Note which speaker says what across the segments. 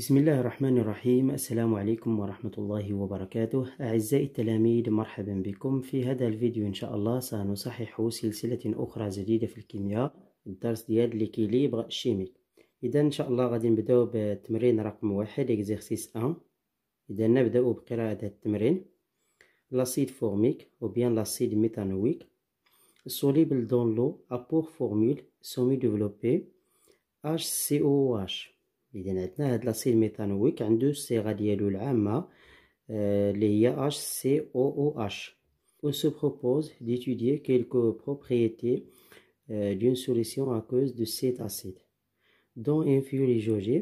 Speaker 1: بسم الله الرحمن الرحيم السلام عليكم ورحمة الله وبركاته أعزائي التلاميذ مرحبا بكم في هذا الفيديو إن شاء الله سنصحح سلسلة أخرى جديدة في الكيمياء الدرس ديال ليكيليبغ الشيمي إذا إن شاء الله غادي نبداو بالتمرين رقم واحد إكزيرسيس أن إذا نبداو بقراءة التمرين لاسيد فورميك أو بيان لاسيد ميثانويك soluble دون لو أبوغ فورميل سومي ديفلوبي HCOH HCOOH l'acide عندنا هاد لاسيل ميثانويك عنده الصيغه ديالو العامه on se propose d'étudier quelques propriétés euh, d'une solution à cause de cet acide dans un fuel jaugé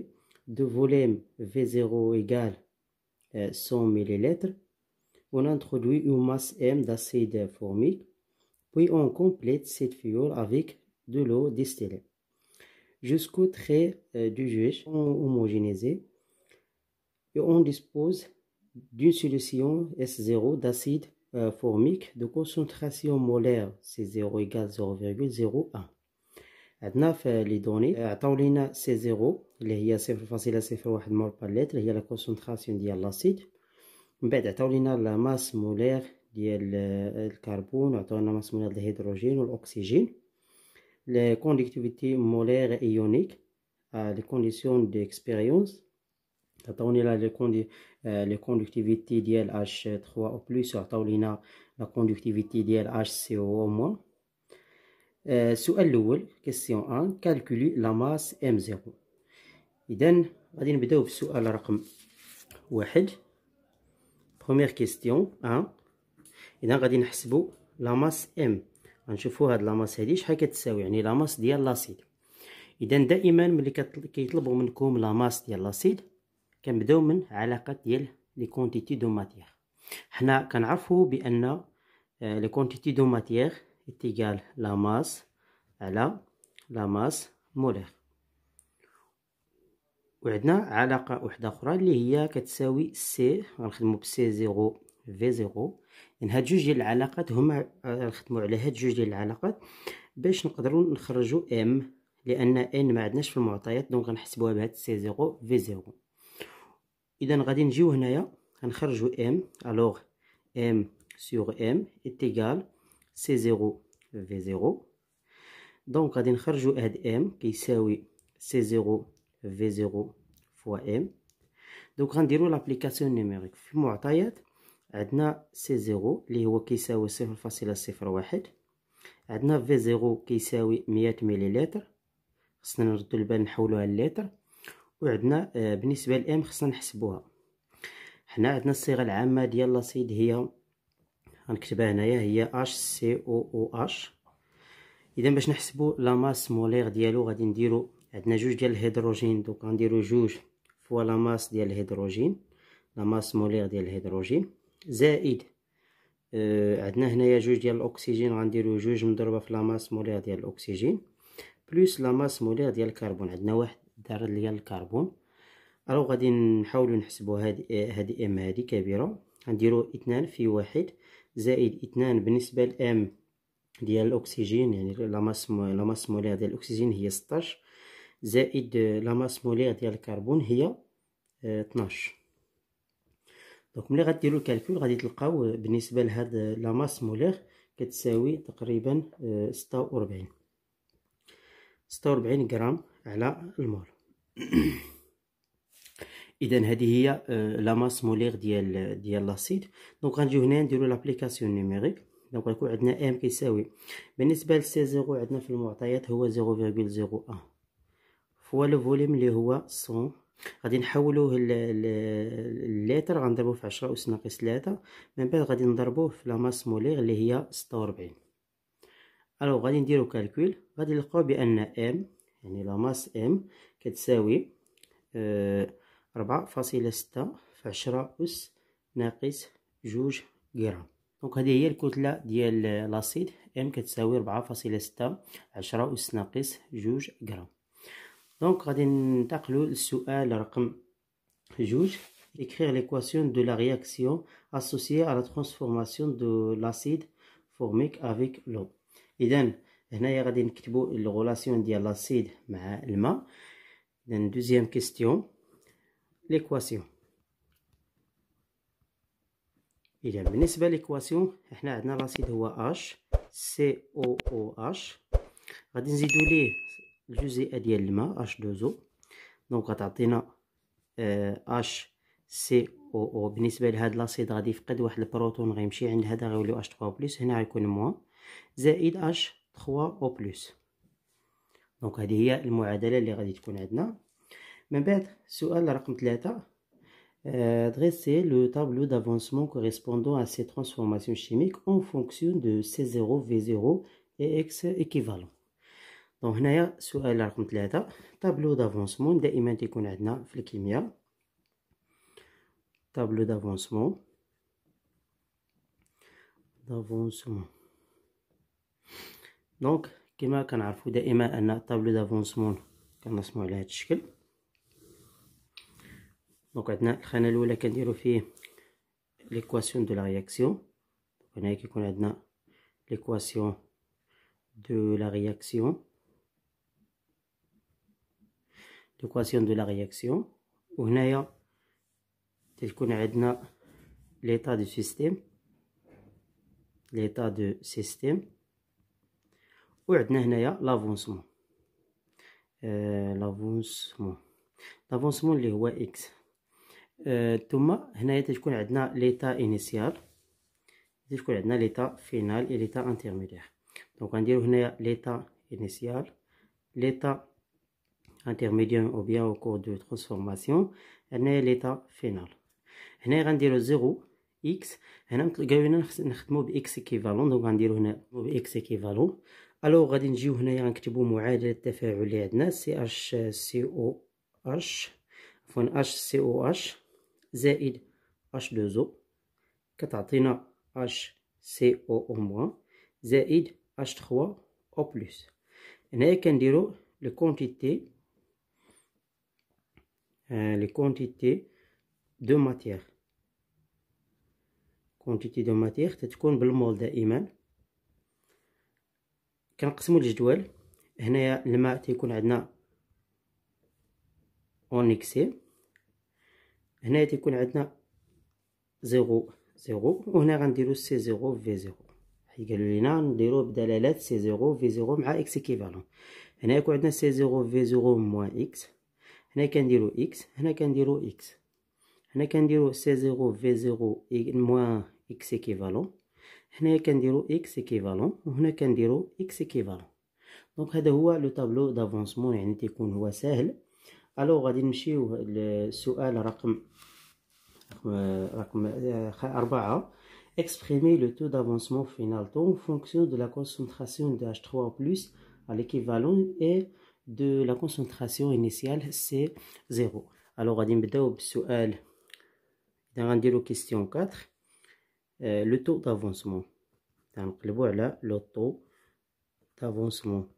Speaker 1: de volume V0 égale 100 euh, ml on introduit une masse M d'acide formique puis on complète cette fiole avec de l'eau distillée jusqu'au trait euh, du on homogénéisé et on dispose d'une solution S0 d'acide euh, formique de concentration molaire C0 égale 0,01. Maintenant, les données, C0, euh, a c'est facile à se par lettre, il y a la concentration de l'acide. Ben, la masse molaire ماس carbone, la masse molaire de l'hydrogène ou de l'oxygène les conductivités molaire et ioniques, à les conditions d'expérience. On a la les, dilh de 3 o plus, nous on a la conductivité d'ILHCO. au moins. Sur question 1, calculer la masse M0. Idem, on va commencer par la première question 1. Et on va la masse M. غنشوفو هاد لاماس هادي شحال كتساوي يعني لاماس ديال لاسيد اذا دائما ملي كيطلبوا منكم لاماس ديال لاسيد كنبداو من علاقه ديال لي كونتيتي دو ماتيير حنا كنعرفوا بان آه، لي كونتيتي دو ماتيير ايتيغال لاماس على لاماس مولير وعندنا علاقه واحده اخرى اللي هي كتساوي سي غنخدموا بسي زيرو في زيرو لان هاد جوج ديال العلاقات هما آه، نخدموا على هاد جوج ديال العلاقات باش نقدروا نخرجوا ام لان ان ما عندناش في المعطيات دونك غنحسبوها بهاد سي زيرو في زيرو اذا غادي نجيو هنايا غنخرجوا ام الوغ ام سور ام اتيغال سي زيرو في زيرو دونك غادي نخرجوا هاد ام كيساوي سي زيرو في زيرو فوا ام دونك غنديرو لابليكاسيون نيميريك في المعطيات عندنا سي زيرو اللي هو كيساوي صفر فاصلة صفر واحد عندنا في زيرو كيساوي مية مليلتر خصنا نردو البال نحولوها للتر وعندنا آه، بالنسبة لام خصنا نحسبوها حنا عندنا الصيغة العامة ديال لاسيد هي غنكتبها هنايا هي اش سي او او اش اذا باش نحسبو لا ماس مولير ديالو غادي نديرو عندنا جوج ديال الهيدروجين دوك غنديرو جوج فوا لا ماس ديال الهيدروجين لا ماس مولير ديال الهيدروجين زائد آه عندنا هنايا جوج ديال الاكسجين غنديرو جوج مضروبه في لاماس مولير ديال الاكسجين بلوس لاماس مولير ديال الكربون عندنا واحد الذره ديال الكربون راه غادي نحاولو نحسبو هادي هذه ام هادي كبيره غنديرو اثنان في واحد زائد اثنان بالنسبه لام ديال الاكسجين يعني لاماس لاماس مولير ديال الاكسجين هي 16 زائد لاماس مولير ديال الكربون هي 12 آه، دونك ملي غديروا الكالكول غادي تلقاو بالنسبه لهاد لا ماس مولير كتساوي تقريبا 46 46 غرام على المول اذا هذه هي لا ماس مولير ديال ديال لاسيد دونك غنجيو هنا نديرو لابليكاسيون نيميريك دونك غيكون عندنا ام كيساوي بالنسبه لسي زيرو عندنا في المعطيات هو 0.01 فوا لو فوليم اللي هو 100 غادي نحولوه الليتر غنضربوه في عشرة أس ناقص ثلاثة من بعد غادي نضربوه في لاماس موليغ اللي هي ستة وربعين ألوغ غادي نديرو كالكول غادي نلقاو بأن ام يعني لاماس ام كتساوي آه، ربعة فاصلة ستة في عشرة أس ناقص جوج غرام دونك هادي هي الكتله ديال لاسيد ام كتساوي ربعة ستة عشرة اس ناقص جوج غرام Donc on va passer à la question numéro écrire l'équation de la réaction associée à la transformation de l'acide formique avec l'eau. Et donc ici on va écrire la réaction de l'acide avec l'eau. deuxième question l'équation. Et donc بالنسبة ليكواسيون حنا عندنا لاسيد هو HCOOH. On va ajouter الجزيئه ديال الماء H2O دونك غتعطينا اش سي او او بالنسبه لهاد لاسيد غادي يفقد واحد البروتون غيمشي عند هذا غيوليو اش 3 بلس هنا غيكون موان زائد اش 3 او بلس دونك هذه هي المعادله اللي غادي تكون عندنا من بعد سؤال رقم 3 آه، dresser لو tableau d'avancement كوريسبوندون à سي transformations كيميك اون فونكسيون دو سي 0 في 0 et X ايكيفالون دونك هنايا سؤال رقم ثلاثة طابلو دافونسمون دائما تيكون عندنا في الكيمياء طابلو دافونسمون دافونسمون دونك كما كنعرفو دائما ان طابلو دافونسمون كنرسمو على هذا الشكل دونك عندنا الخانه الاولى كنديرو فيه ليكواسيون دو لا رياكسيون هنايا كيكون عندنا ليكواسيون دو لا رياكسيون ليكواسيون دو لا رياكسيون وهنايا تكون عندنا ليطا دو سيستيم ليطا دو سيستيم وعندنا هنايا لافونسمون آه لافونسمون لافونسمون اللي هو اكس ثم هنايا تكون عندنا ليطا انيسيال تكون عندنا ليطا فينال اي ليطا انترميديير دونك غنديرو هنايا ليطا انيسيال ليطا intermédiaire ou bien au cours de transformation est l'état final هنا dire 0 x هنا نتلقاو x équivalent x équivalent Alors, غادي نجيو هنايا que nous التفاعل اللي عندنا سي اش سي او اش عفوا 2 O, كتعطينا HCO سي او زائد اش 3 او بلس هنايا Euh, les كونتيتي دو ماتيغ كونتيتي دو ماتيغ تتكون بالمول دائما كنقسمو الجدول هنايا الماء تيكون عندنا اون اونيكسي هنايا تيكون عندنا زيرو زيرو وهنا غنديرو سي زيرو في زيرو حيت قالو لينا نديرو بدلالات سي زيرو في زيرو مع اكس ايكيفالون هنايا يكون عندنا سي زيرو في زيرو موان اكس Nous avons un petit X, un petit peu de X. Nous avons un petit C0, V0 moins X équivalent. Nous avons un petit X équivalent. Nous avons un petit X équivalent. Donc, nous le tableau d'avancement qui est très simple. Alors, nous avons un petit peu de SOAL. Alors, nous avons un petit peu de Exprimer le taux d'avancement final en fonction de la concentration de H3 plus à l'équivalent est de la concentration initiale c'est 0 alors on va dans la question 4 euh, le taux d'avancement donc le taux d'avancement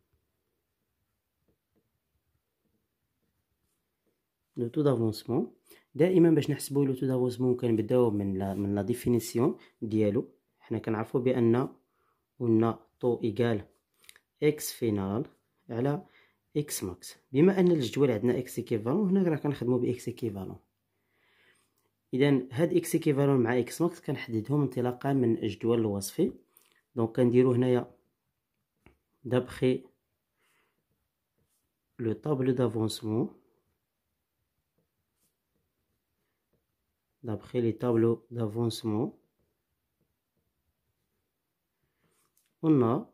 Speaker 1: le taux d'avancement D'ailleurs, باش نحسبوا لو تو دافوز ممكن نبداو من لا la définition. ديفينيسيون ديالو حنا كنعرفوا final. اكس ماكس بما ان الجدول عندنا اكس ايكيفالون هنا راه كنخدمو باكس ايكيفالون اذا هاد اكس ايكيفالون مع اكس ماكس كنحددهم انطلاقا من الجدول الوصفي دونك كنديرو هنايا دابخي لو طابلو دافونسمون دابخي لي طابلو دافونسمون قلنا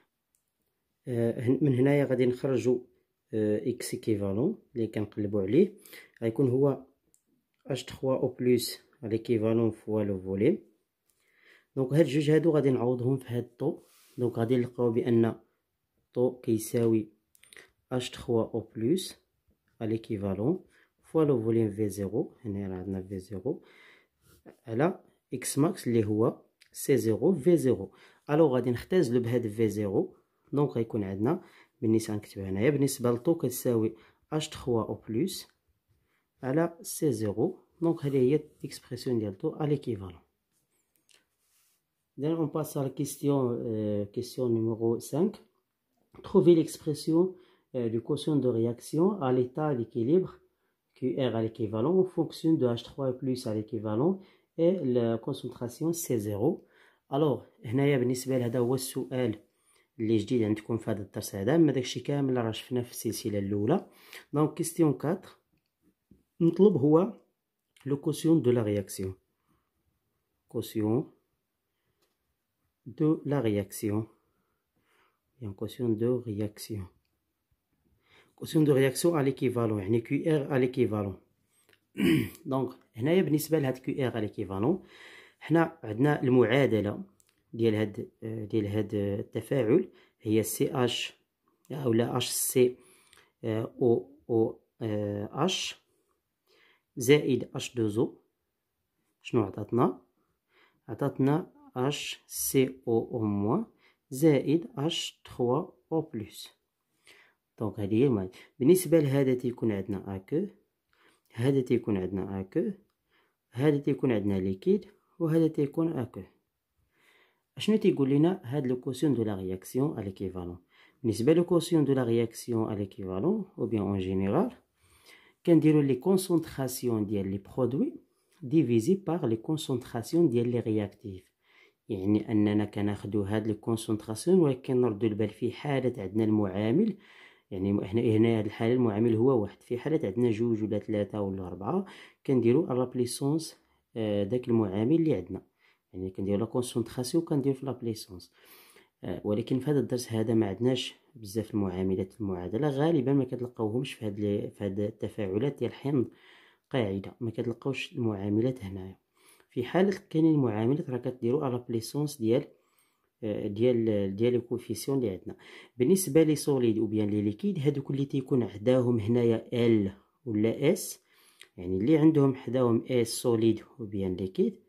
Speaker 1: آه، من هنايا غادي نخرجوا آه، اكس ايكيفالون اللي كنقلبوا عليه غيكون هو اش 3 او بلس ليكيفالون فوا لو فوليم دونك هاد جوج هادو غادي نعوضهم في هاد الطو دونك غادي نلقاو بان طو كيساوي اش 3 او بلس ليكيفالون فوا لو فوليم في زيرو هنا عندنا في زيرو على اكس ماكس اللي هو سي زيرو في زيرو الو غادي نختزلو بهاد في زيرو Donc il a connaître maintenant. va nous être bâton que c'est H3O+ à la C0. Donc il y a une expression de à l'équivalent. D'ailleurs, on passe à la question euh, question numéro 5. trouver l'expression euh, du quotient de réaction à l'état d'équilibre Qr à l'équivalent en fonction de H3O+ à l'équivalent et la concentration C0. Alors, il va nous être bâton اللي جديد عندكم في هذا الدرس هذا اما داكشي كامل راه شفناه في السلسله الاولى دونك كيستيون 4 نطلب هو لو كوسيون دو لا رياكسيون كوسيون دو لا رياكسيون يعني كوسيون دو رياكسيون كوسيون دو رياكسيون على ليكيفالون يعني كيو ار على ليكيفالون دونك هنايا بالنسبه لهاد كيو ار على ليكيفالون حنا عندنا المعادله ديال هاد ديال هاد التفاعل هي سي اش او لا اش سي او او اش زائد اش دوزو شنو عطاتنا عطاتنا اش سي او او موان زائد اش 3 او بلس دونك هادي هي المهم بالنسبه لهذا تيكون عندنا اكو هذا تيكون عندنا اكو هذا تيكون عندنا ليكيد وهذا تيكون اكو اشنو تيقول لنا هاد لو كوسيون دو لا رياكسيون على ليكيفالون بالنسبه لو كوسيون دو لا رياكسيون على ليكيفالون او بيان اون جينيرال كنديرو لي كونسونطراسيون ديال لي برودوي ديفيزي بار لي كونسونطراسيون ديال لي رياكتيف يعني اننا كناخدو هاد لي كونسونطراسيون ولكن نردو البال في حاله عندنا المعامل يعني احنا هنا هاد الحاله المعامل هو واحد في حاله عندنا جوج ولا ثلاثه ولا اربعه كنديرو الرابليسونس آه، داك المعامل اللي عندنا يعني كندير لا كونسونطراسيون وكندير في لابليسونس آه، ولكن في هذا الدرس هذا ما عندناش بزاف المعاملات المعادله غالبا ما كتلقاوهمش في هاد في هاد التفاعلات ديال حمض قاعده ما كتلقاوش المعاملات هنايا في حاله كان المعاملات راه كديروا على بليسونس ديال آه، ديال ديال الكوفيسيون اللي عندنا بالنسبه لي سوليد وبيان لي ليكيد هادوك اللي تيكون عداهم هنايا ال ولا اس يعني اللي عندهم حداهم اس سوليد وبيان ليكيد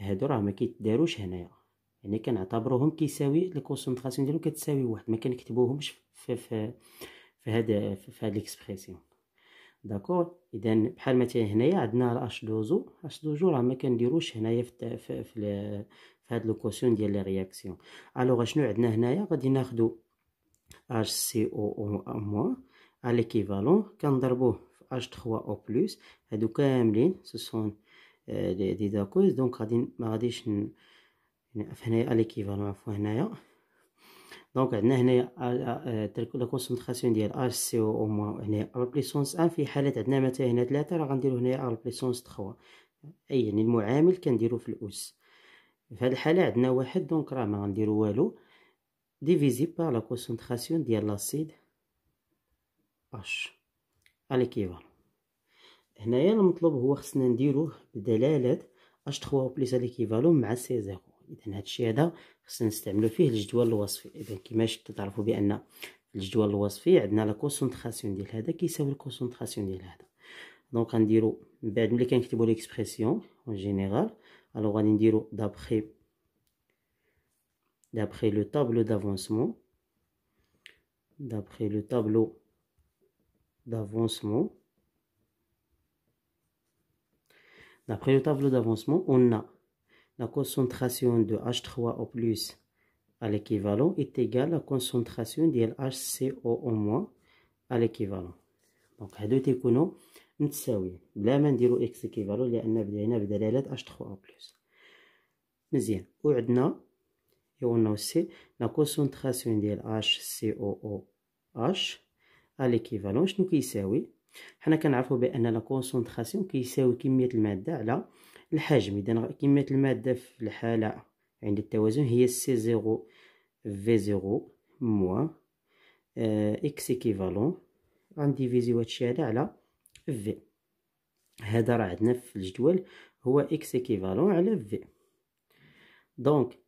Speaker 1: هادو راه ما كيتداروش هنايا يعني كنعتبروهم كيساوي الكونسونطراسيون ديالهم كتساوي واحد ما كنكتبوهمش في في في هذا في هاد ليكسبريسيون داكور اذا بحال مثلا هنايا عندنا الاش دوزو اش دوزو راه ما كنديروش هنايا في في في, في هاد لوكوسيون ديال لي رياكسيون الوغ شنو عندنا هنايا غادي ناخدو اش سي او او موان على ليكيفالون كنضربوه في اش 3 او بلس هادو كاملين سو سون دي داكوز دونك غادي ما غاديش هنايا اليكيفالون عفوا هنايا دونك عندنا هنايا لا كونسونطراسيون ديال اش سي او موان هنايا ار بليسونس ان في حالات عندنا مثلا هنا ثلاثة راه غنديرو هنايا ار بليسونس 3 اي يعني المعامل كنديرو في الاس في هاد الحالة عندنا واحد دونك راه ما غنديرو والو ديفيزي بار لا كونسونطراسيون ديال لاسيد اش اليكيفالون هنايا المطلوب هو خصنا نديروه بدلاله اش 3 بليس كيفالو مع سي زيرو اذا هادشي هذا خصنا نستعملو فيه الجدول الوصفي اذا كما شفتوا تعرفوا بان الجدول الوصفي عندنا لا كونسونطراسيون ديال هذا كيساوي الكونسونطراسيون ديال هذا دونك غنديرو من بعد ملي كنكتبو ليكسبرسيون اون جينيرال الوغ غادي نديرو دابخي دابخي لو طابلو دافونسمون دابخي لو طابلو دافونسمون D'après le tableau d'avancement, on a la concentration de H3O à l'équivalent est égale à la concentration de HCO à l'équivalent. Donc, à deux tékounons, nous savons, là, on dit X équivalent, là, on a une de H3O Nous et on a la concentration de HCOO- à l'équivalent, je nous qui savons, حنا كنعرفوا بان لا كونسونطراسيون كيساوي كميه الماده على الحجم اذا كميه الماده في الحاله عند التوازن هي سي زيرو في زيرو موا اكس ايكيفالون غنديفيزيو هادشي هذا على في هذا راه عندنا في الجدول هو اكس ايكيفالون على في دونك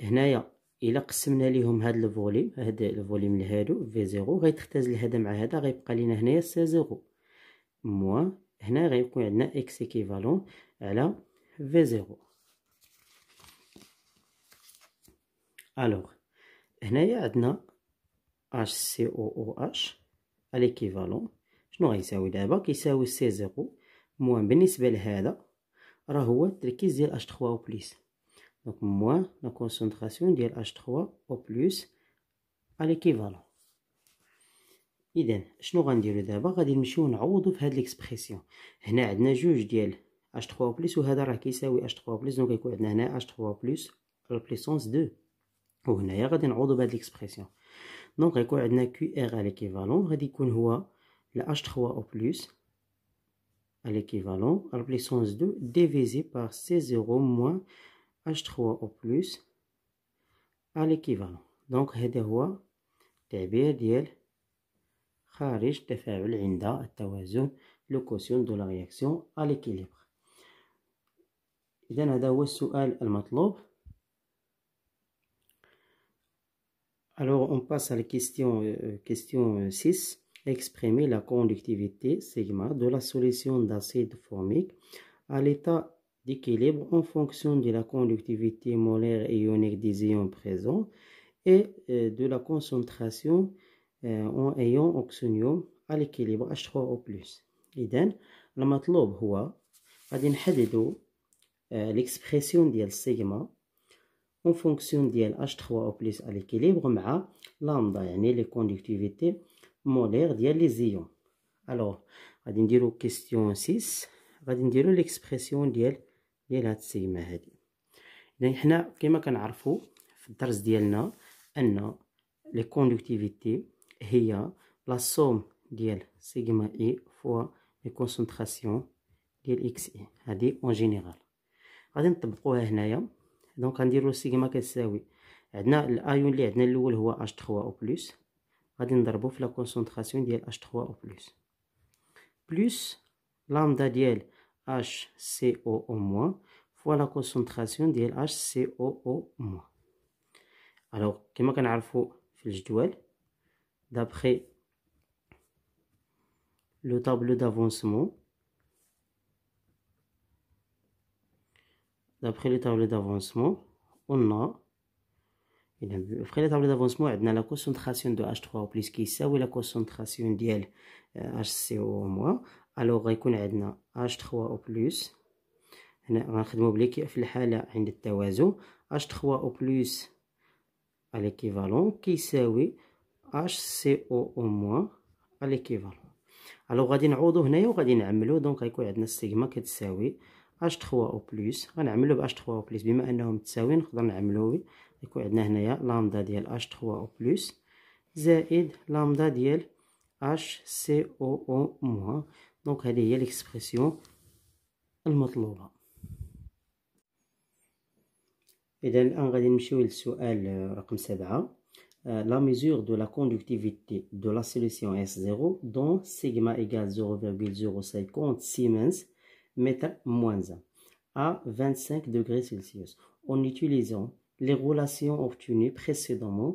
Speaker 1: هنايا الا قسمنا ليهم هاد الفوليم هاد الفوليم لهادو في زيرو غيتختزل هذا مع هذا غيبقى لينا هنايا سي زيرو موا هنا غيكون عندنا اكس ايكيفالون على في زيرو الوغ هنايا عندنا اش سي او او اش اليكيفالون شنو غيساوي دابا كيساوي سي زيرو موان بالنسبه لهذا راه هو التركيز ديال اش 3 او بليس donc moins la concentration de H3O plus à l'équivalent. dire شنو غنديرو دابا غادي نمشيو نعوضو في هاد nous هنا un juge de H3 o بلس وهذا راه كيساوي H3 o Donc, nous عندنا هنا H3 o la puissance 2 وهنايا غادي نعوضو بهاد ليكسبريسيون دونك غيكون عندنا QR à l'équivalent. غادي يكون هو la H3O plus à l'équivalent à la puissance 2 divisé par C0 moins H3 o plus à l'équivalent donc هذا هو التعبير ديال خارج تفاعل de la réaction à l'équilibre. لا رياكسيون هذا هو السؤال المطلوب Alors, on passe à la question, euh, question 6. Exprimer la conductivité sigma de la solution d'acide formique à l'état d'équilibre en fonction de la conductivité molaire et ionique des ions présents et euh, de la concentration euh, en ions oxonium à l'équilibre H3O+. plus المطلوب هو غادي l'expression de sigma en fonction de H3O+ à l'équilibre مع lambda يعني les conductivités molaires ديال les ions. Alors غادي la question 6 va dire l'expression ديال ديال هاد السيمه هادي اذا حنا كما كنعرفوا في الدرس ديالنا ان لي كوندكتيفيتي هي لا سوم ديال سيغما اي فوا لي كونسنتراسيون ديال اكس اي هادي اون جينيرال غادي نطبقوها هنايا دونك غنديرو سيغما كتساوي عندنا الايون اللي عندنا الاول هو اش 3 او بلس غادي نضربو في لا كونسنتراسيون ديال اش 3 او بلس بلس لامدا ديال HCOO- fois la concentration au moins. Alors, كما كنعرفوا في d'après le tableau d'avancement d'après le tableau d'avancement on a après le tableau d'avancement on a la concentration de H3O+ qui est la concentration de euh, HCO- الوغ غيكون عندنا اش 3 او بلس هنا غنخدمو بلي في الحاله عند التوازن اش 3 او بلس اليكيفالون كيساوي اش سي او او موان اليكيفالون الوغ غادي نعوضو هنايا وغادي نعملو دونك غيكون عندنا السيغما كتساوي اش 3 او بلس غنعملو باش 3 او بلس بما انهم متساويين نقدر نعملو غيكون عندنا هنايا لامدا ديال اش 3 او بلس زائد لامدا ديال اش سي او او موان دونك هذه هي ليكسبرسيون المطلوبه la mesure de la conductivité de la solution S0 dont sigma égale 0,050 Siemens mètre moins à 25 degrés Celsius en utilisant les relations obtenues précédemment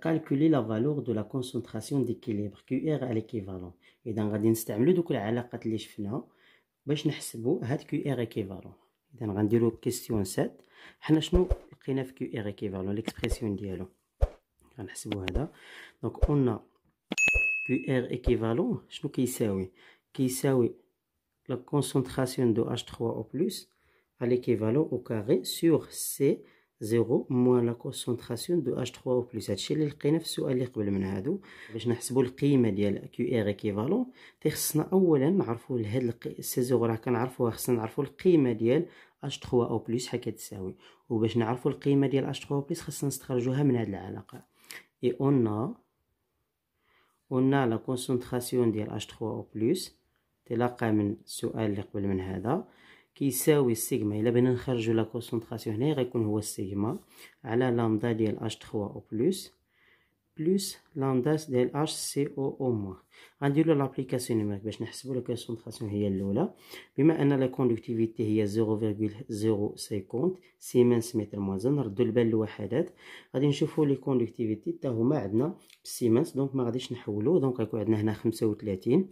Speaker 1: calculer la valeur de la concentration d'équilibre QR à l'équivalent. Et dans le cadre nous système, le dû coup est à la 4 finale, mais je n'ai pas QR équivalent. Dans le cadre de la question 7, je n'ai pas eu de QR équivalent, l'expression de ça Donc, on a QR équivalent, Nous ne sais pas qui c'est, qui la concentration de H3O, à l'équivalent au carré sur C. زيرو موان لا كونسونطراسيون دو اش 3 او بلس هادشي اللي لقينا في السؤال اللي قبل من هادو باش نحسبوا القيمه ديال كيو ار ايكيفالون تيخصنا اولا نعرفوا لهاد زيرو راه كنعرفوها خصنا نعرفوا القيمه ديال اش 3 او بلس كتساوي و وباش نعرفوا القيمه ديال اش 3 او بلس خصنا نستخرجوها من هاد العلاقه اي اون اون لا كونسونطراسيون ديال اش 3 او بلس تلاقى من السؤال اللي قبل من هذا كيساوي السيغما الا بغينا نخرجوا لا كونسونطراسيون هنا غيكون هو السيغما على لامدا ديال اش 3 او بلس بلس لامدا ديال اش سي او او موان غنديروا لابليكاسيون نيميريك باش نحسبوا لا كونسونطراسيون هي الاولى بما ان لا كوندكتيفيتي هي 0.050 سيمنس متر موان نردوا البال للوحدات غادي نشوفوا لي كوندكتيفيتي حتى هما عندنا بالسيمنس دونك ما غاديش نحولوا دونك غيكون عندنا هنا 35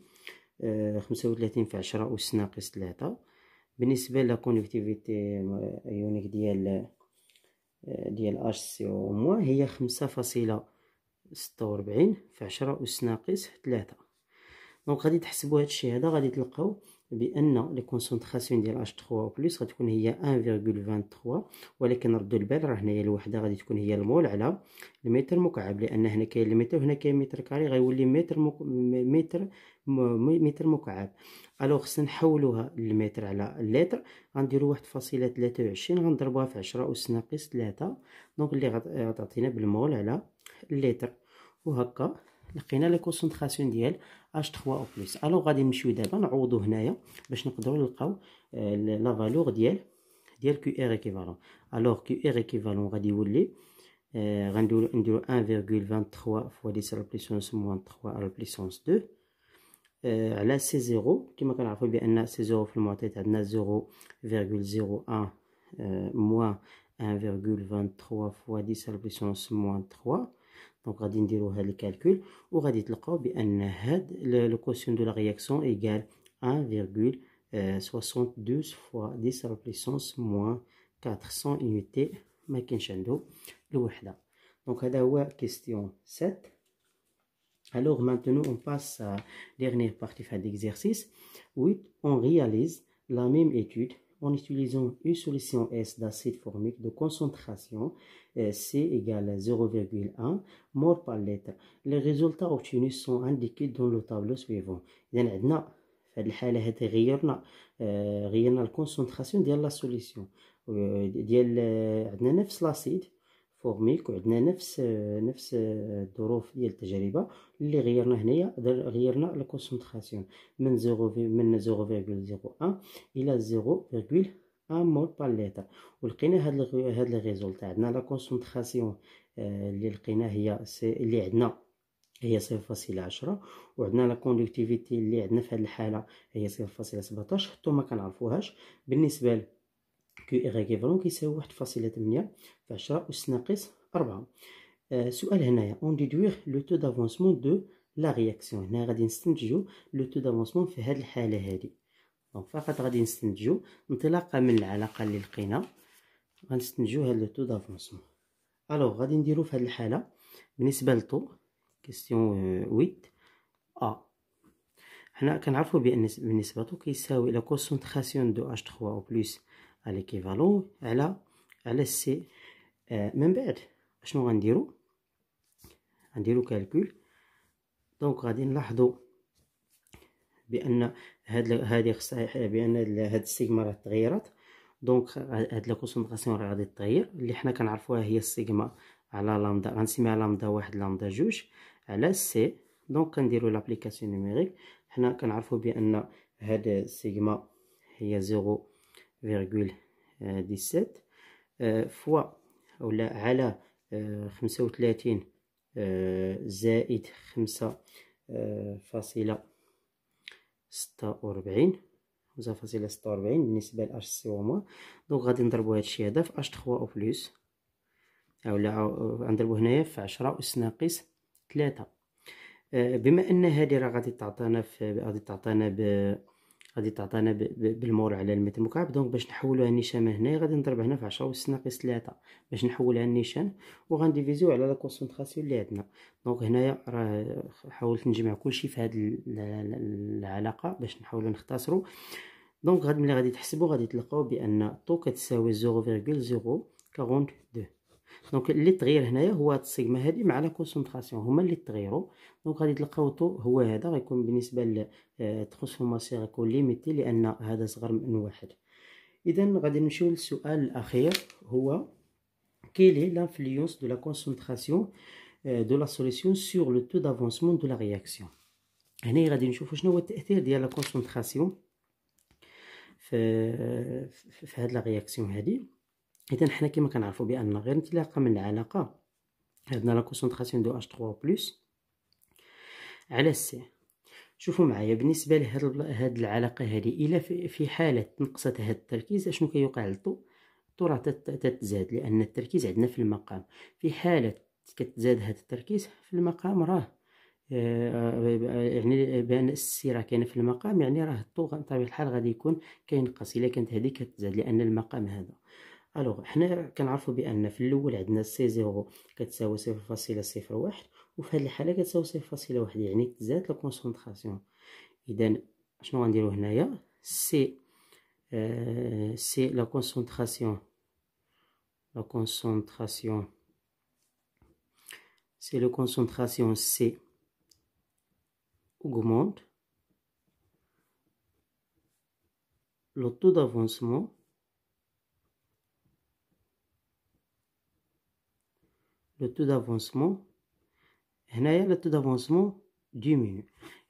Speaker 1: 35 آه، في 10 اس ناقص 3 بالنسبه لكونيكتيفيتي يونيك ديال ديال اش سي او موا هي خمسة فاصلة ستة وربعين في عشرة أس ناقص ثلاثة دونك غادي تحسبو هادشي هذا غادي تلقاو بان كونسونطراسيون ديال اش 3 بلس غتكون هي 1.23 ولكن ردوا البال راه هنايا الوحده غادي تكون هي المول على المتر مكعب لان هنا كاين المتر وهنا كاين متر كاري غيولي متر مك... متر م... متر مكعب الوغ خصنا نحولوها للمتر على اللتر غنديرو واحد تلاتة وعشرين غنضربوها في عشرة أس ناقص تلاتة دونك اللي غتعطينا بالمول على اللتر وهكا لقينا لي كونسونطراسيون ديال اش 3 او بلس الو غادي نمشيو دابا نعوضو هنايا باش نقدروا نلقاو لا آه، فالور ديال ديال كيو ار ايكيفالون الوغ كيو ار ايكيفالون غادي يولي غنديرو نديرو 1,23 فوا 10 على بليسونس موان 3 على بليسونس 2 على سي زيرو كما كنعرفو بان سي زيرو في المعطيات عندنا 0,01 موان 1,23 فوا 10 على بليسونس موان 3 دونك le calcul هاد الكالكول وغادي تلقاو بان هاد لو كوسيون دو لا رياكسيون à 1,72 fois 10 بليسونس موان 400 يونيتي ما كاينش عنده الوحده دونك هذا هو question 7 Alors maintenant, on passe à la dernière partie de l'exercice. 8. On réalise la même étude en utilisant une solution S d'acide formique de concentration Euh, C égale 0,1 mol par litre les résultats obtenus sont indiqués dans le tableau suivant إذا عندنا في هذه الحالة هذه غيرنا غيرنا الكونسنتراسيون ديال لا سوليسيون ديال عندنا نفس لاسيد فورميك وعندنا نفس نفس الظروف ديال التجربه اللي غيرنا هنايا غيرنا الكونسنتراسيون من 0 من 0.01 الى 0. ان مول بار ليتر ولقينا هاد هاد ريزولت عندنا لا كونسونطراسيون آه، اللي لقينا هي اللي عندنا هي صفر فاصلة وعندنا لا كوندكتيفيتي اللي عندنا في هاد الحالة هي صفر فاصلة سبعتاش حتى ما كنعرفوهاش بالنسبة ل كيو ايغيفالون كيساوي واحد فاصلة تمنية في 10 أس ناقص 4 سؤال هنايا اون ديدويغ لو تو دافونسمون دو لا رياكسيون هنا غادي نستنتجو لو تو دافونسمون في هاد الحالة هادي دونك فقط غادي نستنتجو انطلاقا من العلاقه اللي لقينا غنستنتجو هاد لو تو دافونسمون الوغ غادي نديرو في هاد الحاله بالنسبه للطو كيستيون 8 آه، ا حنا كنعرفو بان بالنسبه لطو كيساوي لا كونسونطراسيون دو اش 3 او على ليكيفالون على على سي آه، من بعد اشنو غنديرو غنديرو كالكول دونك غادي نلاحظو بان هاد هادي خصها بان هاد السيغما راه تغيرات دونك هاد لا كونسونطراسيون راه غادي تغير اللي حنا كنعرفوها هي السيغما على لامدا غنسميها لامدا واحد لامدا جوج على سي دونك كنديرو لابليكاسيون نيميريك حنا كنعرفو بان هاد السيغما هي 0.17 فوا ولا على آه، خمسة وثلاثين آه، زائد خمسة آه، فاصلة ستة وربعين خمسة فاصلة ستة وربعين بالنسبة ل اش سي وموا دونك غادي نضربو هادشي هدا في اش تخوا او بليس اولا غنضربو هنايا في عشرة اس ناقص تلاتة أه، بما ان هادي راه غادي تعطينا في غادي تعطينا ب غادي تعطينا بالمول على المتر مكعب دونك باش نحولو نحولوها النشامه هنايا غادي نضرب هنا في 10 ونص ناقص 3 باش نحولها النيشان غنديفيزيو على لا كونسونطراسيون اللي عندنا دونك هنايا راه حاولت نجمع كلشي في هاد العلاقه باش نحاولو نختصرو دونك غادي ملي غادي تحسبو غادي تلقاو بان طو كتساوي 0.042 دونك اللي تغير هنايا هو هاد السيغما هادي مع لا كونسونطراسيون هما اللي تغيروا دونك غادي تلقاو طو هو هذا غيكون بالنسبه للترانسفورماسيون آه، غيكون ليميتي لان هذا صغر من واحد اذا غادي نمشيو للسؤال الاخير هو كيل est l'influence دو la دو آه، de la solution sur le taux d'avancement de la هنا غادي نشوفوا شنو هو التاثير ديال لا كونسونطراسيون في آه، في هاد لا رياكسيون هادي اذا حنا كما كنعرفوا بان غير انطلاقا من العلاقه عندنا لا كونسونطراسيون دو اش 3 بلس على سي شوفوا معايا بالنسبه لهاد هاد العلاقه هذه الا في حاله نقصت هاد التركيز اشنو كيوقع للطو الطو راه تتزاد لان التركيز عندنا في المقام في حاله كتزاد هاد التركيز في المقام راه آه، يعني بان السيره كاينه في المقام يعني راه الطو بطبيعه الحال غادي يكون كينقص الا كانت هذه كتزاد لان المقام هذا الوغ حنا كنعرفوا بان في الاول عندنا سي زيرو كتساوي صفر فاصله صفر واحد وفي هذه الحاله كتساوي صفر فاصله واحد يعني تزاد لا كونسونطراسيون اذا شنو غنديرو هنايا سي آه، سي لا كونسونطراسيون لا كونسونطراسيون سي لو كونسونطراسيون سي اوغمونت لو طو دافونسمون لو تو دافونسمون هنايا لو تو دافونسمون ديمينو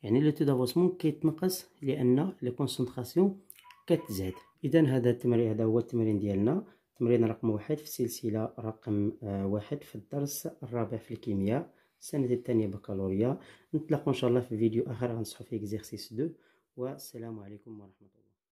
Speaker 1: يعني لو تو دافونسمون كيتنقص لان لي كونسونطراسيون كتزاد اذا هذا التمرين هذا هو التمرين ديالنا تمرين رقم واحد في السلسله رقم آه، واحد في الدرس الرابع في الكيمياء السنه الثانيه بكالوريا نتلاقوا ان شاء الله في فيديو اخر غنصحوا فيه اكزيرسيس 2 والسلام عليكم ورحمه الله